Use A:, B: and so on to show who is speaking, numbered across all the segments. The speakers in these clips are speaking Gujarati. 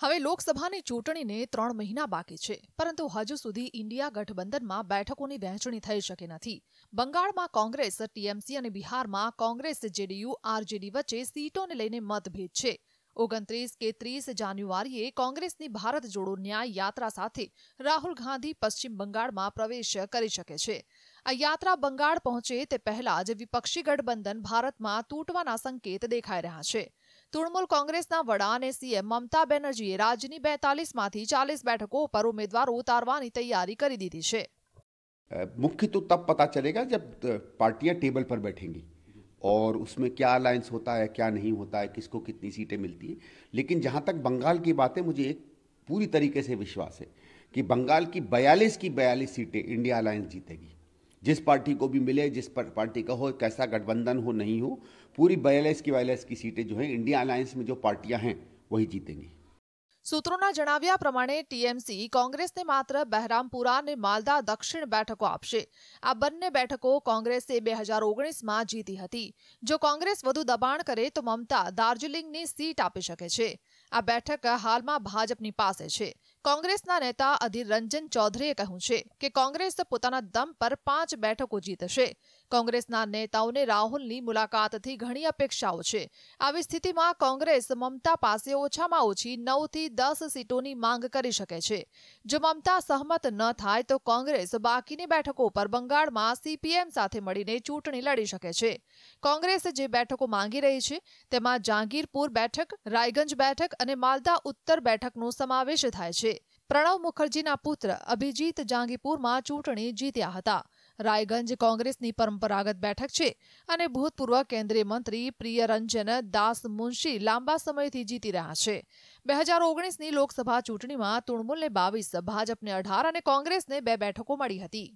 A: હવે લોકસભાની ચૂંટણીને ત્રણ મહિના બાકી છે પરંતુ હજુ સુધી ઇન્ડિયા ગઠબંધનમાં બેઠકોની વહેંચણી થઈ શકી નથી બંગાળમાં કોંગ્રેસ ટીએમસી અને બિહારમાં કોંગ્રેસ જેડીયુ આરજેડી વચ્ચે સીટોને લઈને મતભેદ છે ઓગણત્રીસ કે ત્રીસ જાન્યુઆરીએ કોંગ્રેસની ભારત જોડો ન્યાય યાત્રા સાથે રાહુલ ગાંધી પશ્ચિમ બંગાળમાં પ્રવેશ કરી શકે છે આ યાત્રા બંગાળ પહોંચે તે પહેલા જ વિપક્ષી ગઠબંધન ભારતમાં તૂટવાના સંકેત દેખાઈ રહ્યા છે તૃણમૂલ કોંગ્રેસના વડા ममता સીએમ राज्य की बेतालीस બેતાલીસમાંથી चालीस बैठक पर उम्मीदवार उतार तैयारी कर दी थी
B: मुख्य तो तब पता चलेगा जब पार्टियां टेबल पर बैठेंगी और उसमें क्या अलायंस होता है क्या नहीं होता है किसको कितनी सीटें मिलती हैं लेकिन जहां तक बंगाल की बात है मुझे एक पूरी तरीके से विश्वास है कि बंगाल की बयालीस की बयालीस सीटें इंडिया अलायंस जीतेगी जिस पार्टी को भी मिले जिस पार्टी का हो कैसा गठबंधन हो नहीं हो पूरी बयालीस की बयालीस की सीटें जो हैं इंडिया अलायंस में जो पार्टियां हैं वही जीतेंगी
A: સૂત્રોના જણાવ્યા પ્રમાણે ટીએમસી કોંગ્રેસને માત્ર બહેરામપુરા અને માલદા દક્ષિણ બેઠકો આપશે આ બંને બેઠકો કોંગ્રેસે બે હજાર ઓગણીસમાં જીતી હતી જો કોંગ્રેસ વધુ દબાણ કરે તો મમતા દાર્જિલિંગની સીટ આપી શકે છે આ બેઠક હાલમાં ભાજપની પાસે છે કોંગ્રેસના નેતા અધિર રંજન ચૌધરીએ કહ્યું છે કે કોંગ્રેસ પોતાના દમ પર પાંચ બેઠકો જીતશે કોંગ્રેસના નેતાઓને રાહુલની મુલાકાતથી ઘણી અપેક્ષાઓ છે આવી સ્થિતિમાં કોંગ્રેસ મમતા પાસે ઓછામાં ઓછી નવથી દસ સીટોની માંગ કરી શકે છે જો મમતા સહમત ન થાય તો કોંગ્રેસ બાકીની બેઠકો પર બંગાળમાં સીપીએમ સાથે મળીને ચૂંટણી લડી શકે છે કોંગ્રેસ જે બેઠકો માંગી રહી છે તેમાં જાંગીરપુર બેઠક રાયગંજ બેઠક અને માલદા ઉત્તર બેઠકનો સમાવેશ થાય છે પ્રણવ મુખર્જીના પુત્ર અભિજીત જાંગીપુરમાં ચૂંટણી જીત્યા હતા રાયગંજ કોંગ્રેસની પરંપરાગત બેઠક છે અને ભૂતપૂર્વ કેન્દ્રીય મંત્રી પ્રિયરંજન દાસ મુનશી લાંબા સમયથી જીતી રહ્યા છે બે હજાર ઓગણીસની લોકસભા ચૂંટણીમાં તૃણમૂલને બાવીસ ભાજપને અઢાર અને કોંગ્રેસને બે બેઠકો મળી હતી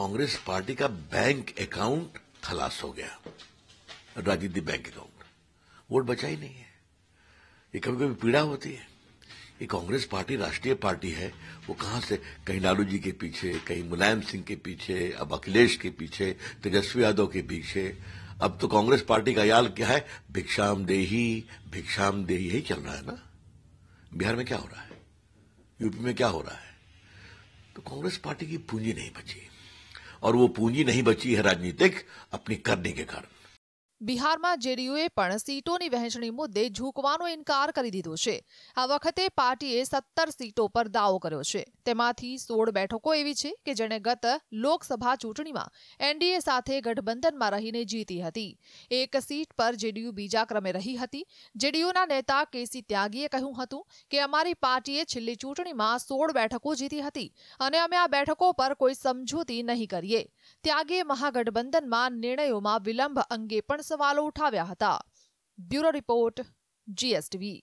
C: કોંગ્રેસ પાર્ટી કા બેંક એકાઉન્ટ ખલાસ હો ગયા राजनीति બેંક अकाउंट वोट बचा ही नहीं है ये कभी कभी ये कांग्रेस पार्टी राष्ट्रीय पार्टी है वो कहां से कहीं लालू जी के पीछे कहीं मुलायम सिंह के पीछे अब अखिलेश के पीछे तेजस्वी यादव के पीछे अब तो कांग्रेस पार्टी का याल क्या है भिक्षाम देही भिक्षाम देही ही चल रहा है ना बिहार में क्या हो रहा है यूपी में क्या हो रहा है तो कांग्रेस पार्टी की पूंजी नहीं बची और वो पूंजी नहीं बची है राजनीतिक अपनी करने के कारण
A: બિહારમાં જેડીયુએ પણ સીટોની વહેંચણી મુદ્દે ઝૂકવાનો ઇનકાર કરી દીધો છે આ વખતે પાર્ટીએ સત્તર સીટો પર દાવો કર્યો છે તેમાંથી સોળ બેઠકો એવી છે કે જેણે ગત લોકસભા ચૂંટણીમાં એનડીએ સાથે ગઠબંધનમાં રહીને જીતી હતી એક સીટ પર જેડીયુ બીજા ક્રમે રહી હતી જેડીયુના નેતા કેસી ત્યાગીએ કહ્યું હતું કે અમારી પાર્ટીએ છેલ્લી ચૂંટણીમાં સોળ બેઠકો જીતી હતી અને અમે આ બેઠકો પર કોઈ સમજૂતી નહીં કરીએ ત્યાગીએ મહાગઠબંધનમાં નિર્ણયોમાં વિલંબ અંગે પણ સવાલો ઉઠાવ્યા હતા બ્યુરો રિપોર્ટ જીએસટીવી